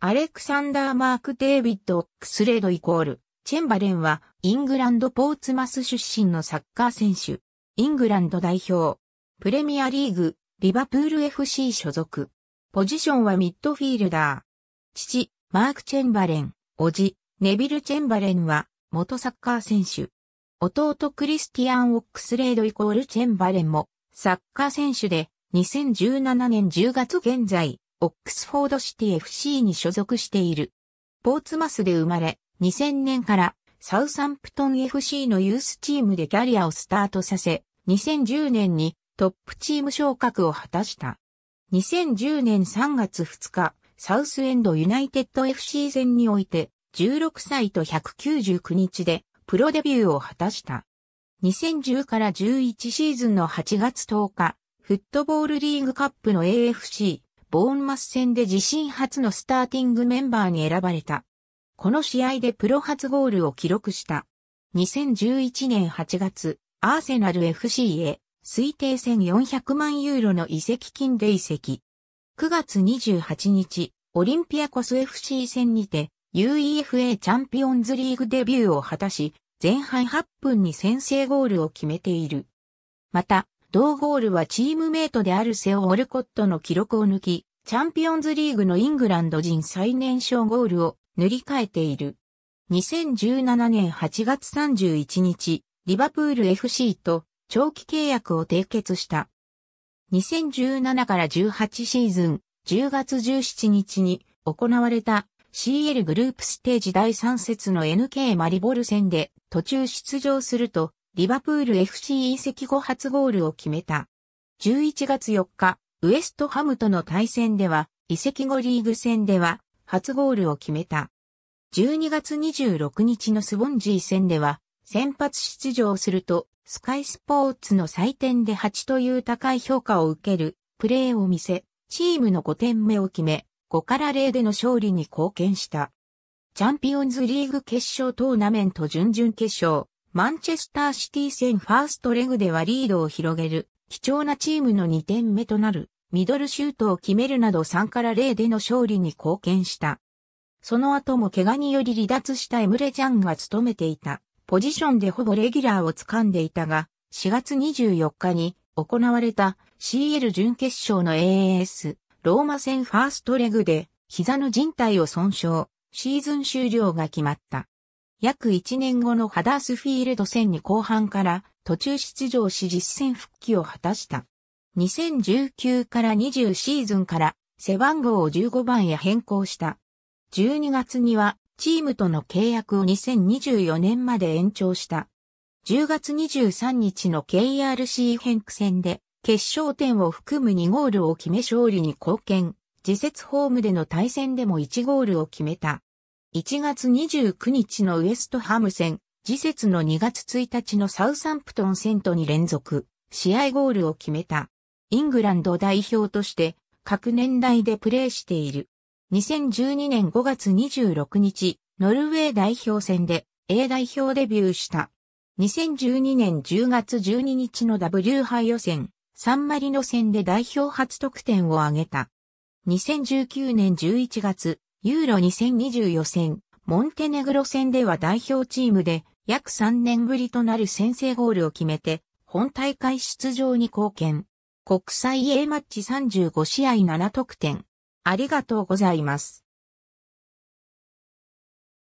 アレクサンダー・マーク・デイビッド・オックスレードイコール、チェンバレンは、イングランド・ポーツマス出身のサッカー選手、イングランド代表、プレミアリーグ、リバプール FC 所属。ポジションはミッドフィールダー。父、マーク・チェンバレン、叔父、ネビル・チェンバレンは、元サッカー選手。弟クリスティアン・オックスレードイコール・チェンバレンも、サッカー選手で、2017年10月現在、オックスフォードシティ FC に所属している。ポーツマスで生まれ、2000年からサウサンプトン FC のユースチームでキャリアをスタートさせ、2010年にトップチーム昇格を果たした。2010年3月2日、サウスエンドユナイテッド FC 戦において、16歳と199日でプロデビューを果たした。2010から11シーズンの8月10日、フットボールリーグカップの AFC ボーンマス戦で自身初のスターティングメンバーに選ばれた。この試合でプロ初ゴールを記録した。2011年8月、アーセナル FC へ推定戦400万ユーロの移籍金で移籍。9月28日、オリンピアコス FC 戦にて UEFA チャンピオンズリーグデビューを果たし、前半8分に先制ゴールを決めている。また、同ゴールはチームメイトであるセオ・オルコットの記録を抜き、チャンピオンズリーグのイングランド人最年少ゴールを塗り替えている。2017年8月31日、リバプール FC と長期契約を締結した。2017から18シーズン10月17日に行われた CL グループステージ第3節の NK マリボル戦で途中出場するとリバプール FC 移籍後初ゴールを決めた。11月4日、ウエストハムとの対戦では、移籍後リーグ戦では、初ゴールを決めた。12月26日のスボンジー戦では、先発出場すると、スカイスポーツの採点で8という高い評価を受ける、プレーを見せ、チームの5点目を決め、5から0での勝利に貢献した。チャンピオンズリーグ決勝トーナメント準々決勝、マンチェスターシティ戦ファーストレグではリードを広げる、貴重なチームの2点目となる、ミドルシュートを決めるなど3から0での勝利に貢献した。その後も怪我により離脱したエムレジャンが務めていた、ポジションでほぼレギュラーを掴んでいたが、4月24日に行われた CL 準決勝の AAS、ローマ戦ファーストレグで、膝の靭帯を損傷、シーズン終了が決まった。約1年後のハダースフィールド戦に後半から途中出場し実戦復帰を果たした。2019から20シーズンから背番号を15番へ変更した。12月にはチームとの契約を2024年まで延長した。10月23日の KRC 変区戦で決勝点を含む2ゴールを決め勝利に貢献。自節ホームでの対戦でも1ゴールを決めた。1月29日のウエストハム戦、次節の2月1日のサウサンプトン戦とに連続、試合ゴールを決めた。イングランド代表として、各年代でプレーしている。2012年5月26日、ノルウェー代表戦で A 代表デビューした。2012年10月12日の W 杯予選、サンマリノ戦で代表初得点を挙げた。2019年11月、ユーロ2020予選、モンテネグロ戦では代表チームで約3年ぶりとなる先制ゴールを決めて、本大会出場に貢献。国際 A マッチ35試合7得点。ありがとうございます。